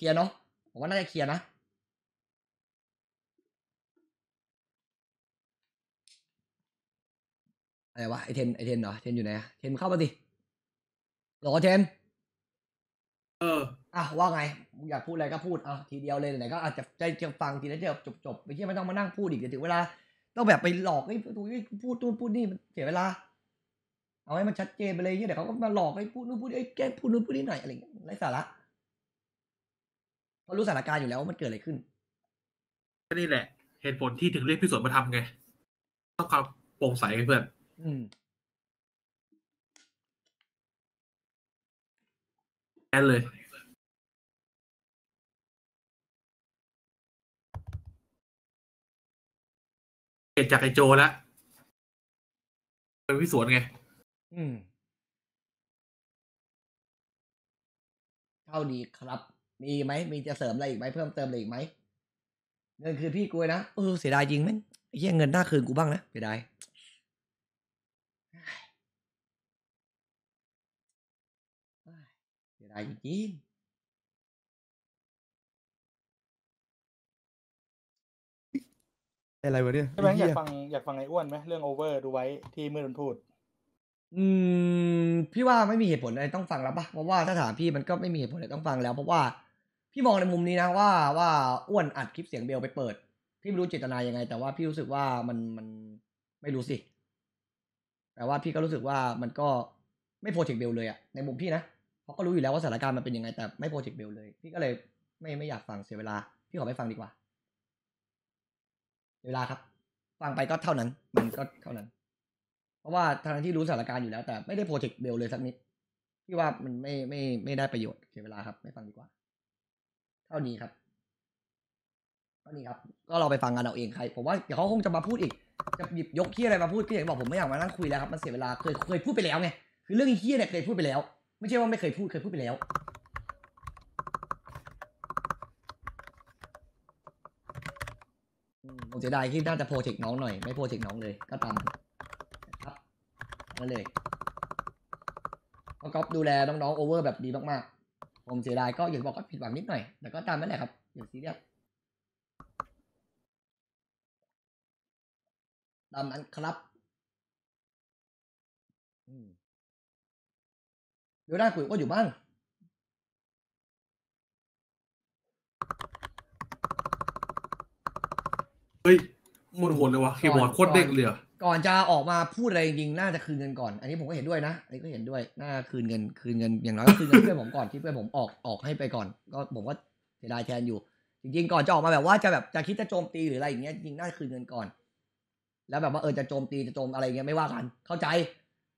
เคลียร์เนาะผมว่าน่าจะเคลียร์นะอะไรวะไอเทนไอเทนเหรอเทนอยู่ไหนอะเทนเข้ามาสิหลอเทนเอออ่ะว่าไง อยากพูดอะไรก็พูดเอาทีเดียวเลยไหนก็อาจจะใจจะฟังทีนล้วจะจบจบไม่ใช่ไม่ต้องมานั่งพูดอีกเดี๋ยวถึงเวลาต้องแบบไปหลอกไอ้ตูดไอ้พูดตูนพูดนี่เสียเวลาเอาให้มันชัดเจนไปเลยเดี๋ยวเขาก็มาหลอกไอ้พูดนู่นพูดไอ้แก้พูดนู่นพูดนี่หน่อยอะไรอย่างเงี้ยไร้สาระรู้สถานการณ์อยู่แล้วว่ามันเกิดอะไรขึ้นก็นี่แหละ เหตุผลที่ถึงเรียกพี่สวนมาทำไงต้องความโปร่งใสเพื่อน อืมแอนเลยเกิดจากไอโจแล้วเป็นพี่สวนไง อืมเท่าดีครับมีไหมมีจะเสริมอะไรอีกไหมเพิ่มเติมอะไรอีกไหมเงินคือพี่กูนะเออเสียดายจริงไหม้เยี้ยเงินหน้าคืนกูบ้างนะเสียดายเสียดายจริงอะไรวะเนี่ยแบงค์อยากฟังอยากฟังไอ้อ้วนไหมเรื่องโอเวอร์ดูไว้ ที่เมื่อโดนพูด อืมพี่ว่าไม่มีเหตุผลอะไรต้องฟังแล้วปะเพราะว่าถ้าถามพี่มันก็ไม่มีเหตุผลอะไรต้องฟังแล้วเพราะว่าพี่มองในมุมนี้นะว่าว่าอ้วนอัดคลิปเสียงเบลไปเปิดพี่ไม่รู้เจตนายังไง แต่ว่าพี่รู้สึกว่ามันมันไม่รู้สิ แต่ว่าพี่ก็รู้สึกว่ามันก็ไม่โปรเจกต์เบลเลยอะในมุมพี่นะเขาก็รู้อยู่แล้วว่าสถานการณ์มันเป็นยังไง แต่ไม่โปรเจกต์เบลเลย พี่ก็เลยไม่ไม่อยากฟังเสียเวลาพี่ขอไปฟังดีกว่าเวลาครับ ฟังไปก็เท่านั้นมันก็เท่านั้น เพราะว่าทางที่รู้สถานการณ์อยู่แล้ว แต่ไม่ได้โปรเจกต์เบลเลยสักนิดพี่ว่ามันไม่ไม่ไม่ได้ประโยชน์เสียเวลาครับ ไม่ฟังดีกว่าเท่านี้ครับ เท่านี้ครับ ก็เราไปฟังกันเอาเองใคร ผมว่าเดี๋ยวเขาคงจะมาพูดอีก จะหยิบยกฮียอะไรมาพูดี่อย่างบอกผมไม่อยากมานั่งคุยแล้วครับ มันเสียเวลา เคย เคยพูดไปแล้วไง คือเรื่องเฮี้ยเนี่ยเคยพูดไปแล้ว ไม่ใช่ว่าไม่เคยพูด เคยพูดไปแล้วผมจะได้ที่น่าจะโปรเจกต์น้องหน่อย ไม่โปรเจกต์น้องเลย ก็ตามครับนั่นเลยก็ก๊อฟดูแลน้องๆโอเวอร์แบบดีมากๆผมเสียดายก็อย่างบอกก็ผิดหวังนิดหน่อย แต่ก็ตามนั่นแหละครับอย่าซีเรียสตามนั้นครับเดี๋ยวได้คุยก็อยู่บ้าง เฮ้ยมคดหโหดเลยวะคีย์บอร์ดโคตรเด็กเลยอะก่อนจะออกมาพูดอะไรจริงๆ น่าจะคืนเงินก่อน อันนี้ผมก็เห็นด้วยนะอันนี้ก็เห็นด้วย น่าคืนเงิน คืนเงินอย่างน้อยก็คืนเงินเพื่อนผมก่อน ที่เพื่อนผมออก ออกให้ไปก่อน ก็ผมก็เสียดายแทนอยู่ จริงๆ ก่อนจะออกมาแบบว่าจะแบบจะคิด จะโจมตีหรืออะไรอย่างเงี้ย จริงน่าคืนเงินก่อน แล้วแบบว่าเออจะโจมตีจะโจมอะไรเงี้ยไม่ว่ากัน เข้าใจ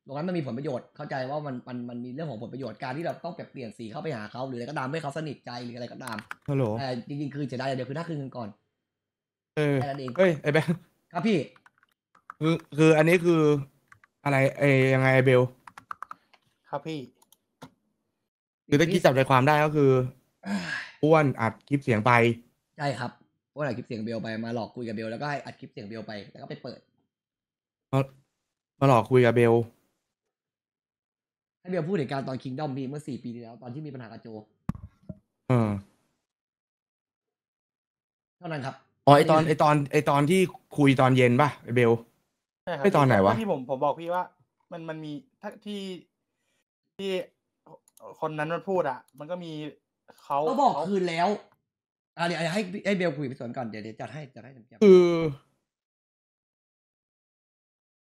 ตรงนั้นมันมีผลประโยชน์ เข้าใจว่ามันมัน มันมีเรื่องของผลประโยชน์ การที่เราต้องเปลี่ยนสีเข้าไปหาเขาหรืออะไรก็ตามให้เขาสนิทใจหรืออะไรก็ตามฮัลโหลแต่จริงๆ คือเสียดายเดียวคือน่าคืนเงินก่อน เออเฮ้ยไอ้แบงครับพี่คือคืออันนี้คืออะไรไอ้ยังไงไอเบล ครับพี่คือตะกี้จับใจความได้ก็คืออ้วนอัดคลิปเสียงไปใช่ครับวนาอัดคลิปเสียงเบลไปมาหลอกคุยกับเบลแล้วก็ให้อัดคลิปเสียงเบลไปแล้วก็ไปเปิดมามาหลอกคุยกับเบลให้เบลพูดถึงการตอนคิงด้อมมีเมื่อสี่ปีที่แล้ว ตอนที่มีปัญหากับโจเออเท่านั้นครับอ๋อไอตอนไอตอนไอตอนที่คุยตอนเย็นป่ะไอเบลช่ครับไม่ตอนไหนวะที่ผมผมบอกพี่ว่า มันมันมีถ้าที่ที่คนนั้นมันพูดอ่ะ มันก็มีเขาบอกคืนแล้ว อ่ะเดี๋ยวให้ให้เบลคุยไปสวนก่อน เดี๋ยวจะให้จะให้จำคือ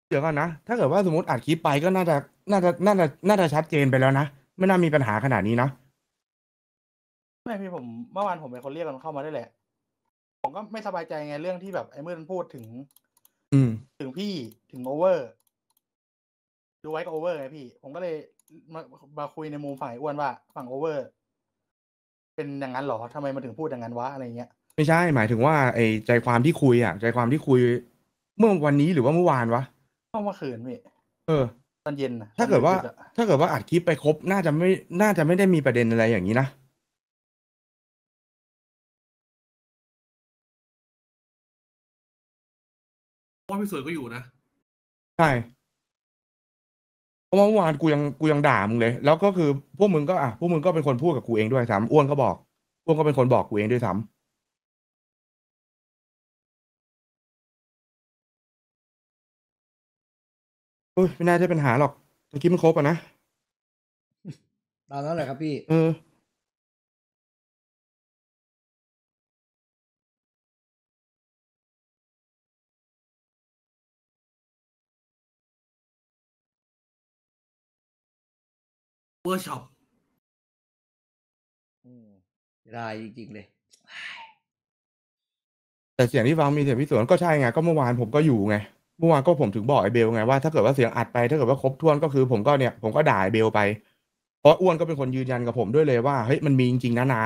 เดี๋ยวก่อนนะถ้าเกิดว่าสมมติอัดคลิปไปก็น่าจะน่าจะน่าจะ น่าจะชัดเจนไปแล้วนะ ไม่น่ามีปัญหาขนาดนี้นะไม่พี่ผมเมื่อวานผมเป็นคนเรียกมันเข้ามาได้แหละ ผมก็ไม่สบายใจไงเรื่องที่แบบไอ้เมื่อนพูดถึงถึงพี่ถึงโอเวอร์ดูไว้ก็โอเวอร์ไงพี่ผมก็เลยมามาคุยในมุมฝ่ายอ้วนว่าฝั่งโอเวอร์ เป็นอย่างนั้นหรอทำไมมาถึงพูดอย่างนั้นวะอะไรเงี้ย ไม่ใช่หมายถึงว่า ไอ้ใจความที่คุยอ่ะใจความที่คุยเมื่อวันนี้หรือว่าเมื่อวานวะเมื่อคืนพี่เออตอนเย็นถ้าเกิดว่า ถ้าเกิดว่าอัดคลิปไปครบน่าจะไม่น่าจะไม่ได้มีประเด็นอะไรอย่างนี้นะพี่สวยก็อยู่นะใช่เพราะเมื่อวานกูยังกูยังด่ามึงเลย แล้วก็คือพวกมึงก็อ่ะพวกมึงก็เป็นคนพูดกับกูเองด้วยซ้ำอ้วนก็บอกอ้วนก็เป็นคนบอกกูเองด้วยซ้ำไม่น่าจะเป็นหาหรอกตะกี้มันครบอ่ะนะตอนนั้นแหละครับพี่เอออร์ช็อปรายจริง ๆ เลย แต่เสียงที่ฟังมีเสียงพี่สวนก็ใช่ไง ก็เมื่อวานผมก็อยู่ไง เมื่อวานก็ผมถึงบอกไอ้เบลไงว่าถ้าเกิดว่าเสียงอัดไป ถ้าเกิดว่าครบถ้วนก็คือผมก็เนี่ยผมก็ด่าไอ้เบลไป เพราะอ้วนก็เป็นคนยืนยันกับผมด้วยเลยว่าเฮ้ยมันมีจริงๆนะนะ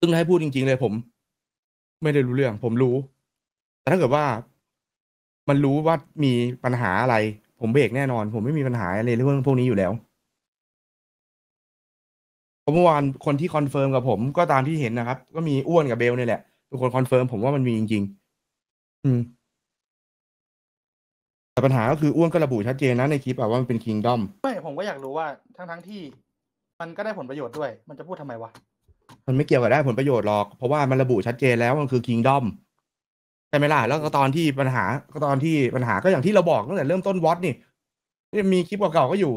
ซึ่งให้พูดจริง ๆ เลย ผม ไม่ได้รู้เรื่อง ผมรู้ แต่ถ้าเกิดว่ามันรู้ว่ามีปัญหาอะไร ผมเบรกแน่นอน ผมไม่มีปัญหาอะไรเรื่องพวกนี้อยู่แล้วเพราะเมื่อวานคนที่คอนเฟิร์มกับผม ก็ตามที่เห็นนะครับ ก็มีอ้วนกับเบลเนี่ยแหละเป็นคนคอนเฟิร์มผมว่ามันมีจริง ๆอืมแต่ปัญหาก็คืออ้วนก็ระบุชัดเจนนะในคลิปอะว่ามันเป็นคิงดอมไม่ผมก็อยากรู้ว่าทั้งทั้ง ๆที่มันก็ได้ผลประโยชน์ด้วย มันจะพูดทำไมวะมันไม่เกี่ยวกับได้ผลประโยชน์หรอก เพราะว่ามันระบุชัดเจนแล้วมันคือคิงดอมใช่ไหมล่ะแล้วก็ตอนที่ปัญหา ก็ตอนที่ปัญหาก็อย่างที่เราบอกตั้งแต่เริ่มต้นวอตนี่ มีคลิปเก่าๆก็อยู่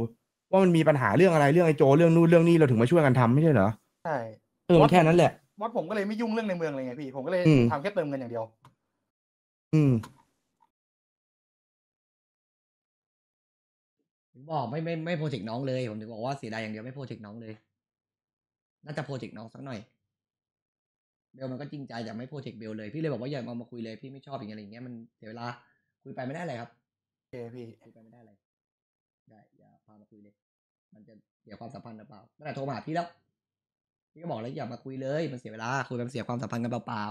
ว่ามันมีปัญหา เรื่องอะไรเรื่องไอ้โจ เรื่องนู่นเรื่องนี้เราถึงมาช่วยกันทำไม่ใช่เหรอใช่เออแค่นั้นแหละมอดผมก็เลยไม่ยุ่งเรื่องในเมืองเลยไงพี่ผมก็เลยทำแค่เติมเงินอย่างเดียว อืมบอกไม่ไม่ไม่โปรเจกต์น้องเลยผมถึงบอกว่าเสียดายอย่างเดียวไม่โปรเจกต์น้องเลยน่าจะโปรเจกต์น้องสักหน่อยเบลมันก็จริงใจแต่ไม่โปรเจกต์เบลเลยพี่เลยบอกว่าอย่ามามาคุยเลย พี่ไม่ชอบอย่างเงี้ยมันเสียเวลาคุยไปไม่ได้อะไรครับโอเคพี่คุยไปไม่ได้อะไรพามาคุยเลยมันจะเสียความสัมพันธ์หรือเปล่าตั้งแต่โทรมาหาพี่แล้วพี่ก็บอกแล้วอย่ามาคุยเลย มันเสียเวลา คุยมันเสียความสัมพันธ์กันเปล่า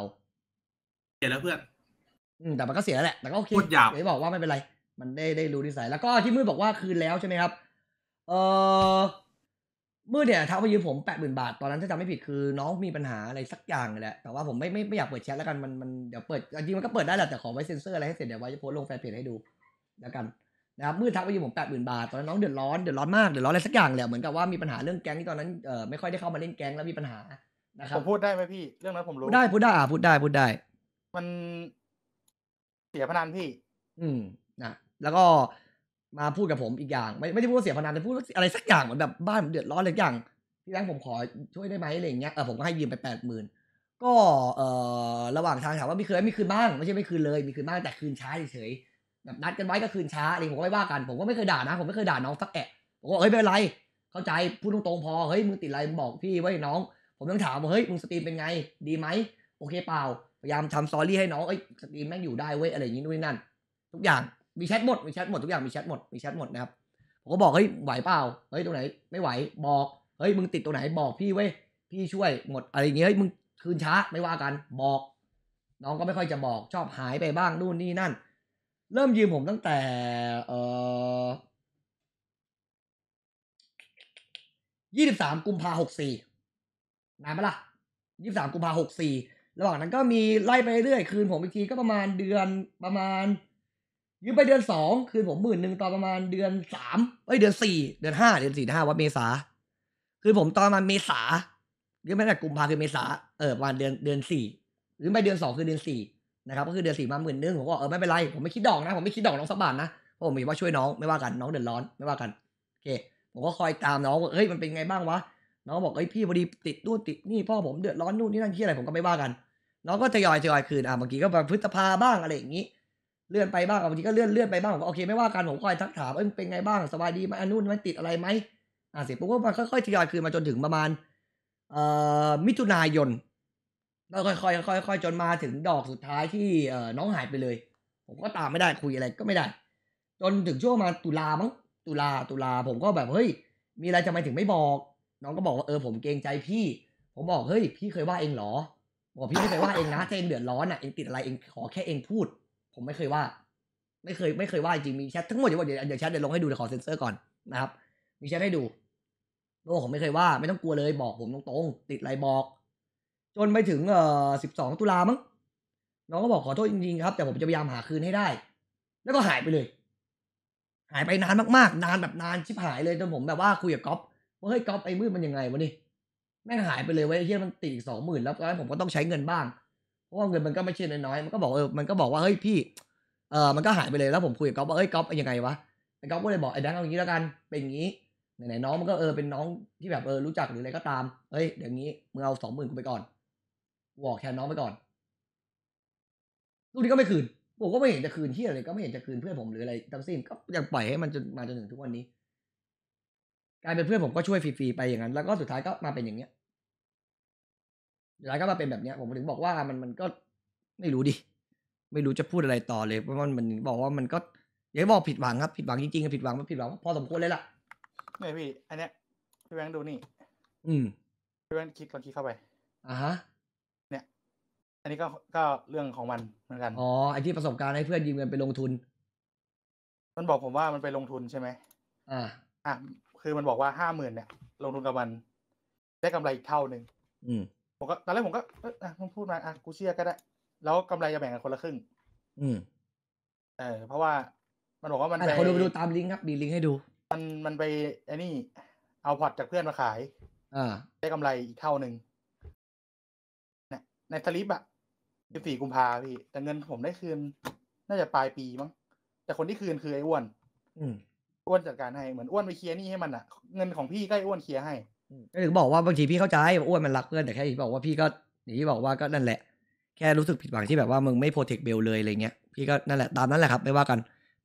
เสียแล้วเพื่อน อืม แต่มันก็เสียแหละ แต่ก็โอเคพูดหยาบบอกว่าไม่เป็นไร มันได้ได้รู้นิสัยแล้วก็ที่มือบอกว่าคืนแล้วใช่ไหมครับ เออมือเนี่ยทักไปยืมผมแปดหมื่นบาท ตอนนั้นถ้าจำไม่ผิดคือน้องมีปัญหาอะไรสักอย่างนี่แหละ แต่ว่าผมไม่ไม่ไม่อยากเปิดแชทแล้วกัน มันมันเดี๋ยวเปิดจริงมันก็เปิดได้แหละ แต่ขอไว้เซ็นเซอร์อะไรให้เสร็จเดี๋ยวไว้โพสลงแฟนเพจให้ดู แล้วกันนะครับมืดทักไปยืมผมแปดหมื่นบาทตอนนั้นน้องเดือดร้อน เดือดร้อนมากเดือดร้อนอะไรสักอย่างแหละเหมือนกับว่ามีปัญหาเรื่องแก๊งที่ตอนนั้นเอ่อไม่ค่อยได้เข้ามาเล่นแก๊งแล้วมีปัญหานะครับผมพูดได้ไหมพี่ เรื่องนั้นผมรู้ได้พูดได้อ่าพูดได้พูดได้ มันเสียพนันพี่ อืมนะแล้วก็มาพูดกับผมอีกอย่างไม่ไม่ได้พูดว่าเสียพนันแต่พูดอะไรสักอย่างเหมือนแบบบ้านผมเดือดร้อนอะไรอย่างพี่แบงค์ผมขอ ช่วยได้ไหมอะไรอย่างเงี้ยเออผมก็ให้ยืมไปแปดหมื่นก็เอ่อระหว่างทางถามว่ามีคืนไม่คืนบ้างไม่ใช่ไม่คืนเลยมีคืนบ้างแต่คืนช้าเฉยแบบนัดกันไว้ก็คืนช้าอะไรผมก็ไม่ว่ากันผมก็ไม่เคยด่านะผมไม่เคยด่าน้องสักแอะผมก็เฮ้ยไม่เป็นไร เข้าใจพูดตรงๆพอเฮ้ยมึงติดอะไรบอกพี่ไว้น้อง ผมต้องถามว่าเฮ้ยมึงสตรีมเป็นไง ดีไหมโอเคเปล่า พยายามทำสตอรี่ให้น้องเอ้ยสตรีมแม่งอยู่ได้เว้ยอะไรอย่างนี้นู่นนี่นั่นทุกอย่างมีแชทหมดมีแชทหมดทุกอย่างมีแชทหมดมีแชทหมดนะครับผมก็บอกเฮ้ยไหวเปล่าเฮ้ยตรงไหนไม่ไหวบอกเฮ้ยมึงติดตรงไหนบอกพี่เว้ยพี่ช่วยหมดอะไรอย่างเงี้ยเฮ้ยมึงคืนช้าไม่ว่ากันบอก น้องก็ไม่ค่อยจะบอกชอบหายไปบ้างนู่นนี่นั่นเริ่มยืมผมตั้งแต่เออยี่สิบสามกุมภาหกสี่นานไหมล่ะยี่สิบสามกุมภาหกสี่ ระหว่างนั้นก็มีไล่ไปเรื่อย คืนผมอีกทีก็ประมาณเดือนประมาณยืมไปเดือนสองคืนผมหมื่นหนึ่งตอนประมาณเดือนสามเอ้ยเดือนสี่เดือนห้าเดือนสี่ห้าวัดเมษา คืนผมตอนมาเมษายืมไปแต่กุมภาคือเมษา เออประมาณเดือนเดือนสี่หรือไปเดือนสองคือเดือนสี่นะครับก็คือเดือนสี่มาหมื่นนึงผมก็เออไม่เป็นไร ผมไม่คิดดอกนะ ผมไม่คิดดอกน้องสักบาทนะเพราะผมมีว่าช่วยน้องไม่ว่ากัน น้องเดือดร้อนไม่ว่ากันโอเคผมก็คอยตามน้องว่าเฮ้ยมันเป็นไงบ้างวะน้องบอกเอ้ยพี่พอดีติดนู่นติดนี่พ่อผมเดือดร้อนนู่นนี่นั่นที่อะไรผมก็ไม่ว่ากันน้องก็ทยอยทยอยคืนอ่ะบางทีก็แบบพฤษภาบ้างอะไรอย่างนี้ เลื่อนไปบ้างบางทีก็เลื่อนเลื่อนไปบ้างผมก็โอเคไม่ว่ากันผมคอยทักถามเอ้ยเป็นไงบ้างสบายดีไหมนู่นมันติดอะไรไหมอ่ะเสร็จปุ๊บก็มนค่อยๆทยอยคืนมาจนถึงประมาณ เอ่อมิถุนายนแล้วค่อยๆ ค่อยๆจนมาถึงดอกสุดท้ายที่เออน้องหายไปเลย ผมก็ตามไม่ได้คุยอะไรก็ไม่ได้ จนถึงช่วงมาตุลามั้งตุลาตุลาผมก็แบบเฮ้ย มีอะไรจะไมถึงไม่บอก น้องก็บอกว่าเออผมเกรงใจพี่ ผมบอกเฮ้ยพี่เคยว่าเองเหรอ บอกพี่ไม่เคยว่าเองนะเองเดือดร้อนอ่ะเองติดอะไรเองขอแค่เองพูด ผมไม่เคยว่าไม่เคยไม่เคยว่าจริงมีแชททั้งหมดเดี๋ยวเดี๋ยวแชทเดี๋ยวลงให้ดูเดี๋ยวขอเซ็นเซอร์ก่อนนะครับ มีแชทให้ดูโลผมไม่เคยว่า ไม่ต้องกลัวเลย บอก ผมตรงๆติดอะไรบอกจนไปถึงเอ่อสิบสองตุลามั้งน้องก็บอกขอโทษจริงๆครับ แต่ผมจะพยายามหาคืนให้ได้ แล้วก็หายไปเลย หายไปนานมากๆนานแบบนานชิบหายเลยจนผมแบบว่าคุยกับก๊อฟว่าเฮ้ยก๊อฟไอ้มืดมันยังไงวะนี่แม่งหายไปเลยไว้เฮียมันติดอีกสองหมื่นแล้วตอนนั้นผมก็ต้องใช้เงินบ้างเพราะว่าเงินมันก็ไม่ใช่น้อยๆมันก็บอกเออมันก็บอกว่าเฮ้ยพี่เออมันก็หายไปเลยแล้วผมคุยกับก๊อฟว่าเฮ้ยก๊อฟยังไงวะไอ้ก๊อฟก็เลยบอกไอ้แดงเอาย่างนี้แล้วกัน เป็นอย่างนี้ไหนๆน้องมันก็เออเป็นน้องที่แบบเออรู้จักหรืออะไรก็ตามเฮ้ย๋ยวงี้มึงเอาสองหมื่นกูไปก่อนวอกแทนน้องไปก่อน ลูกนี้ก็ไม่คืนผมก็ไม่เห็นจะคืนที่อะไรก็ไม่เห็นจะคืนเพื่อนผมหรืออะไรทั้งสิ้นก็ยังปล่อยให้มันจนมาจนถึงทุกวันนี้กลายเป็นเพื่อนผมก็ช่วยฟรีๆไปอย่างนั้นแล้วก็สุดท้ายก็มาเป็นอย่างเนี้ยสุดท้ายก็มาเป็นแบบเนี้ยผมถึงบอกว่ามันมันก็ไม่รู้ดิ ไม่รู้จะพูดอะไรต่อเลย เพราะมันมันบอกว่ามันก็อย่าบอกผิดหวังครับผิดหวังจริงๆผิดหวังมันผิดหวัง พอสมควรเลยล่ะเนี่ยพี่อันเนี้ยพี่แบงค์ดูนี่อืมพี่แบงค์คลิกก่อนคลิกเข้าไปอ่าฮะอันนี้ก็ก็เรื่องของมันเหมือนกัน อ๋อ ไอที่ประสบการณ์ให้เพื่อนยืมเงินไปลงทุน มันบอกผมว่ามันไปลงทุนใช่ไหม อ่า อ่ะ คือมันบอกว่าห้าหมื่นเนี่ย ลงทุนกับมัน ได้กำไรอีกเท่าหนึ่งอืม ผมก็ตอนแรกผมก็อ่ะมันพูดมา อ่ะ กูเชื่อก็ได้ แล้วกำไรจะแบ่งกันคนละครึ่ง อืม เออ เพราะว่า มันบอกว่ามันไปดูไปดูตามลิงก์ครับ ดีลิงก์ให้ดู มันมันไปไอ้นี่เอาพอร์ตจากเพื่อนมาขาย อ่า ได้กำไรอีกเท่าหนึ่งในสลิปอะสิบสี่กุมภาพี่แต่เงินผมได้คืนน่าจะปลายปีมั้งแต่คนที่คืนคือไอ้อ้วนอ้วนจัดการให้เหมือนอ้วนไปเคลียร์นี่ให้มันอะเงินของพี่ก็ไอ้อ้วนเคลียร์ให้ก็ถึงบอกว่าบางทีพี่เข้าใจอ้วนมันรักเพื่อนแต่แค่ที่บอกว่าพี่ก็อย่างที่บอกว่าก็นั่นแหละ แค่รู้สึกผิดหวังที่แบบว่ามึงไม่โปรเทคเบลเลยอะไรเงี้ย พี่ก็นั่นแหละตามนั้นแหละครับ ไม่ว่ากัน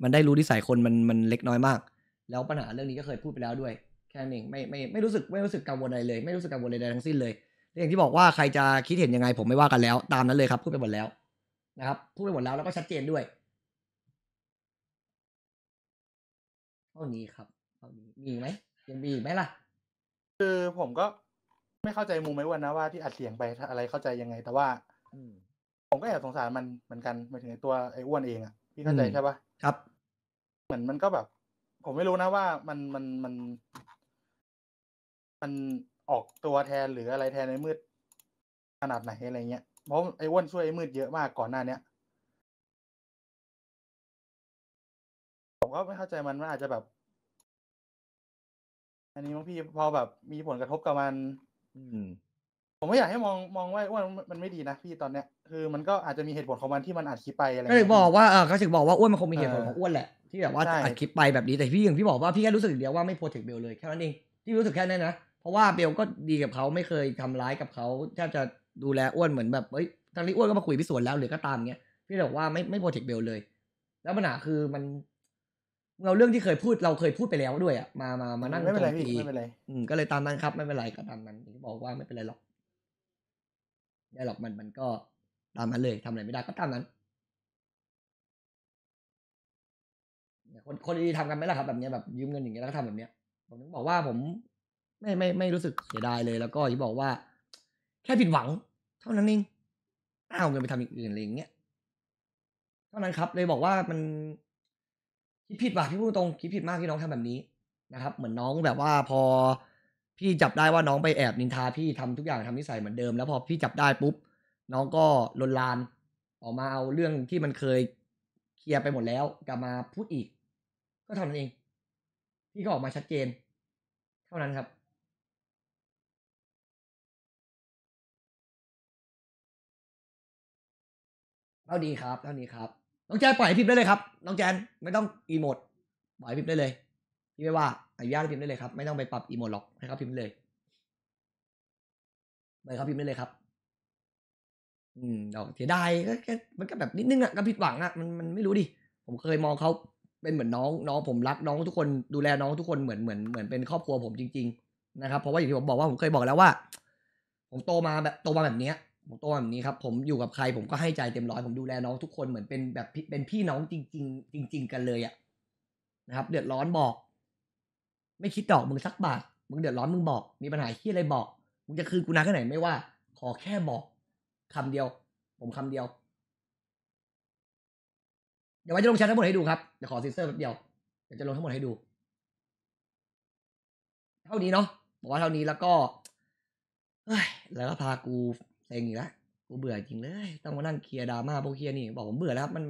มันได้รู้ที่สายคนมันมันเล็กน้อยมาก แล้วปัญหาเรื่องนี้ก็เคยพูดไปแล้วด้วย แค่นี้ไม่ไม่ไม่รู้สึกไม่รู้สึกกังวลอะไรเลย ไม่รู้สึกกังวลอะไรทั้งสิ้นเลยอย่างที่บอกว่าใครจะคิดเห็นยังไง ผมไม่ว่ากันแล้วตามนั้นเลยครับพูดไปหมดแล้ว นะครับพูดไปหมดแล้วแล้วก็ชัดเจนด้วยเท่านี้ครับเท่านี้มีไหมยังมีไหมล่ะ คือผมก็ไม่เข้าใจมุมไมวันนะว่าที่อัดเสียงไปอะไรเข้าใจยังไง แต่ว่าผมก็แอบสงสารมันเหมือนกันมาถึงตัวไอ้อ้วนเองอ่ะพี่เข้าใจใช่ปะครับ เหมือนมันก็แบบ ผมไม่รู้นะ ว่า มันมันมันมันออกตัวแทนหรืออะไรแทนไอ้มืดขนาดไหนอะไรเงี้ยเพราะไอ้อ้วนช่วยไอ้มืดเยอะมากก่อนหน้าเนี้ยผมก็ไม่เข้าใจมันว่าอาจจะแบบ อันนี้มั้งพี่พอแบบมีผลกระทบกับมัน อืม ผมไม่อยากให้มองมองว่าอ้วนมันไม่ดีนะพี่ตอนเนี้ย คือมันก็อาจจะมีเหตุผลของมันที่มันอัดคลิปไปอะไร ก็เลย บอกว่าเออเขาถึงบอกว่าอ้วนมันคงมีเหตุผลของอ้วนแหละที่แบบว่าอัดคลิปไปแบบนี้แต่พี่อย่างพี่บอกว่าพี่แค่รู้สึกเดียวว่าไม่โปรเทคเบลเลยแค่นั้นเองที่รู้สึกแค่นั้นนะเพราะว่าเบลก็ดีกับเขาไม่เคยทำร้ายกับเขาแทบจะดูแลอ้วนเหมือนแบบเอ้ยทางนี้อ้วนก็มาคุยพิสวนแล้วหรือก็ตามเงี้ยพี่บอกว่าไม่ไม่โปรเทคเบลเลย แล้วปัญหาคือมันเราเรื่องที่เคยพูดเราเคยพูดไปแล้วด้วยอ่ะ มามามานั่งไม่เป็นไรพี่ไม่เป็นไรอืมก็เลยตามนั้นครับ ไม่เป็นไรก็ตามนั้นบอกว่าไม่เป็นไรหรอกได้หรอกมันมันก็ตามนั้นเลยทำอะไรไม่ได้ก็ตามนั้นคนคนดีทำกันไหมล่ะครับแบบนี้ แบบยืมเงินอย่างเงี้ยแล้วก็ทำแบบเนี้ยผมถึงบอกว่าผมไม่ไม่ไม่รู้สึกเสียดายเลย แล้วก็ที่บอกว่า แค่ผิดหวังเท่านั้นเองเอาเงินไปทำอีกอื่นอะไร่งเงี้ยเท่านั้นครับ เลยบอกว่ามันคิดผิดว่ะพี่พูดตรงคิดผิดมากที่น้องทำแบบนี้นะครับ เหมือนน้องแบบว่าพอพี่จับได้ว่าน้องไปแอบนินทาพี่ทำทุกอย่างทำนิสัยเหมือนเดิม แล้วพอพี่จับได้ปุ๊บ น้องก็ลนลาน ออกมาเอาเรื่องที่มันเคยเคลียร์ไปหมดแล้ว กลับมาพูดอีก ก็เท่านั้นเอง พี่ก็ออกมาชัดเจน เท่านั้นครับท่านี้ครับเท่านี้ครับน้องแจนปล่อยให้พิมพ์ได้เลยครับน้องแจนไม่ต้องอีโมดปล่อยพิมพ์ได้เลยพี่ไม่ว่าอนุญาตให้พิมพ์ได้เลยครับไม่ต้องไปปรับอีโมดหรอกให้เขาพิมพ์เลยไปเขาพิมพ์ได้เลยครับ อืมดอกเสียดายก็แค่มันก็แบบนิดนึงอ่ะก็ผิดหวังอ่ะมันมันไม่รู้ดิผมเคยมองเขาเป็นเหมือนน้องน้อง ผมรักน้องทุกคน ดูแลน้องทุกคนเหมือนเหมือนเหมือนเป็นครอบครัว ผมจริงๆนะครับเพราะว่าอย่างที่ผมบอกว่าผมเคยบอกแล้วว่า ผมโตมาแบบโตมาแบบเนี้ยผมโตแบบนี้ครับผมอยู่กับใคร ผมก็ให้ใจเต็มร้อย ผมดูแลน้องทุกคนเหมือนเป็นแบบเป็นพี่น้องจริง ๆ จริง ๆกันเลยอะนะครับ เดือดร้อนบอก ไม่คิดดอกมึงสักบาทมึงเดือดร้อนมึงบอกมีปัญหาที่อะไรบอกมึงจะคืนกูนะแค่ไหนไม่ว่า ขอแค่บอก คำเดียว ผมคำเดียวเดี๋ยวไว้จะลงแชททั้งหมดให้ดูครับเดี๋ยวขอซีเซอร์แป๊บเดียวเดี๋ยวจะลงทั้งหมดให้ดู เท่านี้เนาะบอกว่าเท่านี้แล้วก็เฮ้ยแล้วก็พากูเต็งอีกแล้วกูเบื่อจริงเลยต้องมานั่งเคลียร์ดราม่าพวกเคลียร์นี่ บอกผมเบื่อแล้วครับมัน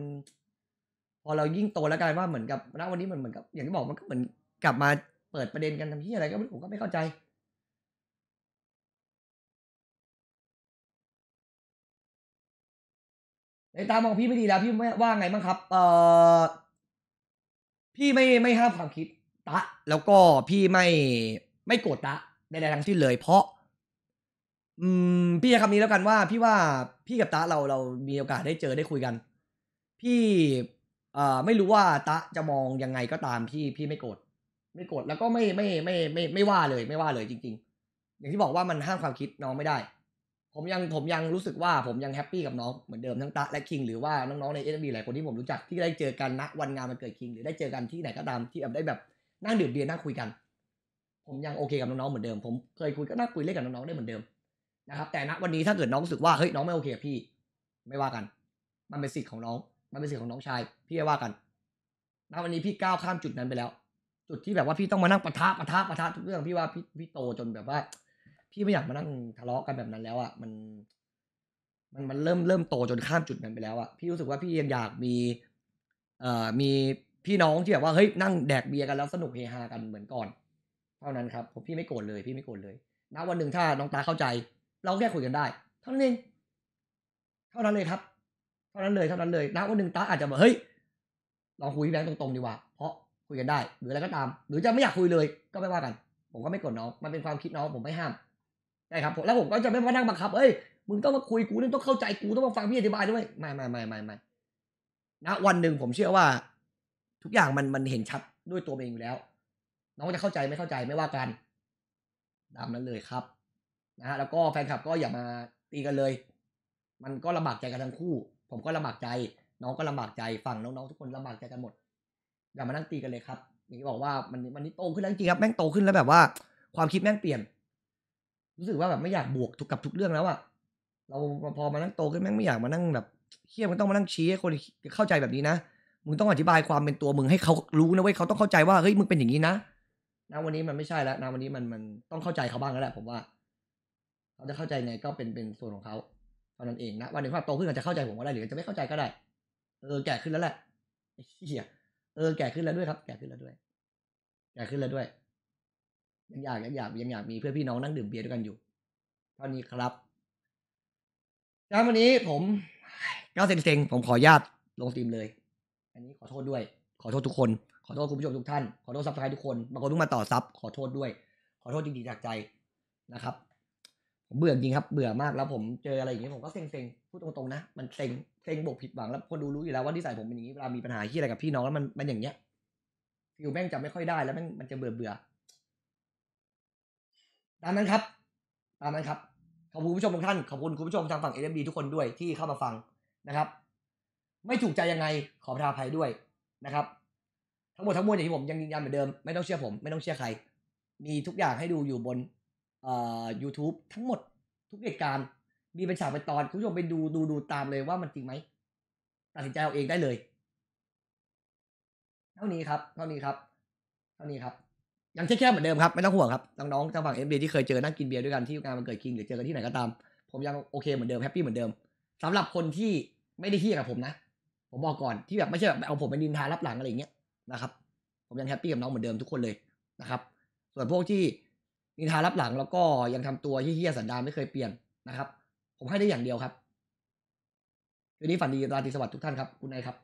พอเรายิ่งโตแล้วกลายว่าเหมือนกับณวันนี้มันเหมือนกับ อย่างที่บอกมันก็เหมือนกลับมาเปิดประเด็นกันทำที่อะไรก็ผมก็ไม่เข้าใจในตามองพี่ไม่ดีแล้วพี่ว่าไงบ้างครับเออพี่ไม่ไม่ห้ามความคิดตะแล้วก็พี่ไม่ไม่โกรธตะในดทั้งสิ้นเลย เพราะอืมพี่ใช้คำนี้แล้วกันว่าพี่ว่าพี่กับตาเราเรามีโอกาสได้เจอได้คุยกัน พี่ เอ่อไม่รู้ว่าตะจะมองยังไงก็ตามพี่พี่ไม่โกรธไม่โกรธแล้วก็ไม่ไม่ไม่ไม่ไม่ว่าเลยไม่ว่าเลยจริง ๆ อย่างที่บอกว่ามันห้ามความคิดน้องไม่ได้ ผมยังผมยังรู้สึกว่าผมยังแฮปปี้กับน้องเหมือนเดิมทั้งตะและคิงหรือว่าน้องๆในเอ็นบีหลายคนที่ผมรู้จักที่ได้เจอกันณวันงานมันเกิดคิงหรือได้เจอกันที่ไหนก็ตามที่แบบได้แบบนั่งดื่มเบียร์นั่งคุยกัน ผมยังโอเคกับน้องๆเหมือนเดิมผมเคยคุยก็นั่งคุยเล่นกับน้องๆได้เหมือนเดิมนะครับแต่ณวันนี้ถ้าเกิดน้องรู้สึกว่า เฮ้ยน้องไม่โอเคพี่ ไม่ว่ากัน มันเป็นสิทธิ์ของน้อง มันเป็นสิทธิ์ของน้องชายพี่จะว่ากันณวันนี้พี่ก้าวข้ามจุดนั้นไปแล้วจุดที่แบบว่าพี่ต้องมานั่งปะทะปะทะปะทะทุกเรื่องพี่ว่าพี่พี่โตจนแบบว่า พี่ไม่อยากมานั่งทะเลาะกันแบบนั้นแล้วอ่ะมัน มันมันเริ่มเริ่มโตจนข้ามจุดนั้นไปแล้วอ่ะพี่รู้สึกว่าพี่ยังอยากมี เอ่อมีพี่น้องที่แบบว่าเฮ้ยนั่งแดกเบียร์กันแล้วสนุกเฮฮากันเหมือนก่อนเท่านั้นครับผมพี่ไม่โกรธเลย พี่ไม่โกรธเลย ณวันหนึ่งถ้าน้องตาเข้าใจเราแก้คุยกันได้ เท่านั้นเองเท่านั้นเลยครับ เท่านั้นเลย เท่านั้นเลย นะวันหนึ่งตาอาจจะอกเฮ้ยลองคุยแบงค์ตรงๆดีกว่า เพราะคุยกันได้ หรืออะไรก็ตาม หรือจะไม่อยากคุยเลย ก็ไม่ว่ากัน ผมก็ไม่กดน้อง มันเป็นความคิดน้องผมไม่ห้ามใช่ครับผมแล้วผมก็จะไม่มานั่งบังคับเอ้ยมึงต้องมาคุยกูต้องเข้าใจกูต้องมาฟังพี่อธิบายด้วยไม่ไม่ไม่ไม่ไม่นะวันหนึ่งผมเชื่อว่า ทุกอย่างมันมันเห็นชัดด้วยตัวเองอยู่แล้ว น้องจะเข้าใจไม่เข้าใจไม่ว่ากันตามนั้นเลยครับนะฮะแล้วก็แฟนคลับก็อย่ามาตีกันเลย มันก็ลำบากใจกันทั้งคู่ ผมก็ลำบากใจ น้องก็ลำบากใจฝั่ง น้องๆทุกคนลำบากใจกันหมดอย่ามานั่งตีกันเลยครับอย่างที่บอกว่ามันมันนี่โตขึ้นแล้วจริงครับแม่งโตขึ้นแล้วแบบว่า ความคิดแม่งเปลี่ยนรู้สึกว่าแบบไม่อยากบวกทุกกับทุกเรื่องแล้วอะเราพอมานั่งโตขึ้นแม่งไม่อยากมานั่งแบบเรียมันต้องมานั่งชี้ให้คนเข้าใจแบบนี้นะมึงต้องอธิบายความเป็นตัวมึงให้เขารู้นะเว้ยเขาต้องเข้าใจว่าเฮ้ยมึงเป็นอย่างนี้นะนะวันนี้มันไม่ใช่แล้วนะวันนี้มันมันต้องเข้าใจเขาบ้างแล้วแหละผมว่าเขาจะเข้าใจไงก็เป็นเป็นส่วนของเขาเท่านั้นเองนะวันหนึ่งเขาโตขึ้นอาจจะเข้าใจผมก็ได้หรือจะไม่เข้าใจก็ได้ เออแก่ขึ้นแล้วแหละเฮียเออแก่ขึ้นแล้วด้วยครับ แก่ขึ้นแล้วด้วยแก่ขึ้นแล้วด้วยยังอยากยังอยากยังอยากมีเพื่อนพี่น้องนั่งดื่มเบียร์ด้วยกันอยู่เท่านี้ครับครับวันนี้ผมก้าวเซ็งๆผมขอญาตลงสตรีมเลย อันนี้ขอโทษด้วย ขอโทษทุกคน ขอโทษคุณผู้ชมทุกท่าน ขอโทษซับสไครต์ทุกคนบางคนทุกงมาต่อซับขอโทษด้วย ขอโทษจริงๆจากใจนะครับเบื่อจริงครับ เบื่อมากแล้วผมเจออะไรอย่างเงี้ยผมก็เซ็งเงพูดตรงๆนะมันเซ็งเซ็งบกผิดหวังแล้วคนดูรู้อยู่แล้วว่าที่ใส่ผมเป็นอย่างนี้เวลามีปัญหาที่อะไรกับพี่น้องแล้วมันมันอย่างเงี้ยฟิลแม่งจะไม่ค่อยได้ แล้วแม่งมันจะเบื่อเบื่อตามนั้นครับตามนั้นครับขอบคุณผู้ชมทุกท่านขอบคุณคุณผู้ชมทางฝั่งเอฟบีทุกคนด้วยที่เข้ามาฟังนะครับ ไม่ถูกใจยังไงขอประทานภัยด้วยนะครับทั้งหมดทั้งมวลอย่างที่ผมยังยืนยันเหมือนเดิม ไม่ต้องเชื่อผม ไม่ต้องเชื่อใครมีทุกอย่างให้ดูอยู่บนยูทูบทั้งหมดทุกเหตุการณ์มีเป็นฉากเป็นตอนคุณผู้ชมไปดูดูดูตามเลยว่ามันจริงไหมตัดสินใจเอาเองได้เลยเท่านี้ครับเท่านี้ครับเท่านี้ครับยังแค่เหมือนเดิมครับไม่ต้องห่วงครับน้องๆทางฝั่งเอ็มบีที่เคยเจอนั่งกินเบียร์ด้วยกันที่งานมันเกิดคิงหรือเจอกันที่ไหนก็ตามผมยังโอเค เหมือนเดิมแฮปปี้เหมือนเดิมสำหรับคนที่ไม่ได้เฮี้ยกับผมนะ ผมบอกก่อนที่แบบไม่ใช่แบบเอาผมไปดินทารับหลังอะไรอย่างเงี้ยนะครับผมยังแฮปปี้กับน้องเหมือนเดิมทุกคนเลยนะครับ ส่วนพวกที่นินทารับหลังแล้วก็ยังทำตัวเฮี้ยสันดานไม่เคยเปลี่ยนนะครับ ผมให้ได้อย่างเดียวครับคืนนี้ฝันดีราตรีสวัสดิ์ทุกท่านครับ คุณไอครับ